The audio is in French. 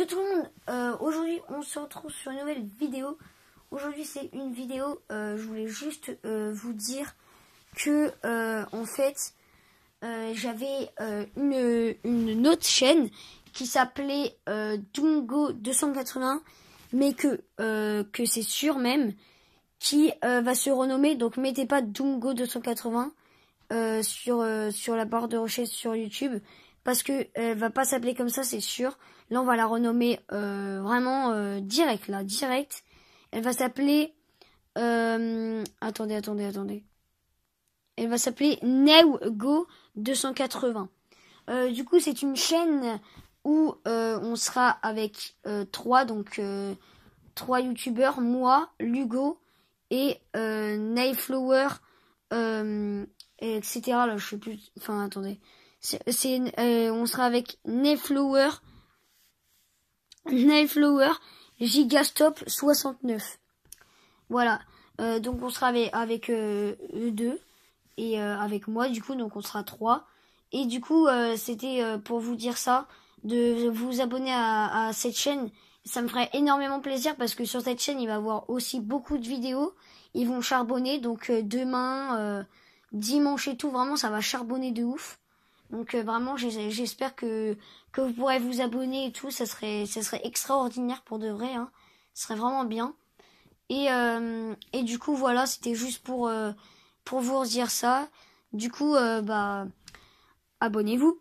Yo tout le monde, euh, aujourd'hui on se retrouve sur une nouvelle vidéo. Aujourd'hui c'est une vidéo, euh, je voulais juste euh, vous dire que en fait j'avais une, une, autre chaîne qui s'appelait Dungo 280 mais que, que c'est sûr même qui va se renommer donc mettez pas Dungo 280 sur, sur la barre de recherche sur YouTube parce que elle euh, va pas s'appeler comme ça, c'est sûr. Là, on va la renommer euh, vraiment euh, direct, là, direct. Elle va s'appeler... attendez, attendez, attendez. Elle va s'appeler Newgo 280. du coup, c'est une chaîne où on sera avec trois, donc trois youtubeurs, moi, Lugo et Nightflower, etc. Là, je sais plus... Enfin, attendez c'est, euh, on sera avec Neflower, Neflower Gigastop 69. Voilà. Euh, donc on sera avec, euh, eux deux et avec moi du coup donc on sera trois. Et du coup c'était pour vous dire ça de vous abonner à, à cette chaîne. Ça me ferait énormément plaisir parce que sur cette chaîne il va y avoir aussi beaucoup de vidéos. Ils vont charbonner donc demain, dimanche et tout vraiment ça va charbonner de ouf. Donc euh, vraiment, j'espère que que vous pourrez vous abonner et tout. Ça serait ça serait extraordinaire pour de vrai. Hein. Ça serait vraiment bien. Et euh, et du coup voilà, c'était juste pour euh, pour vous dire ça. Du coup bah abonnez-vous.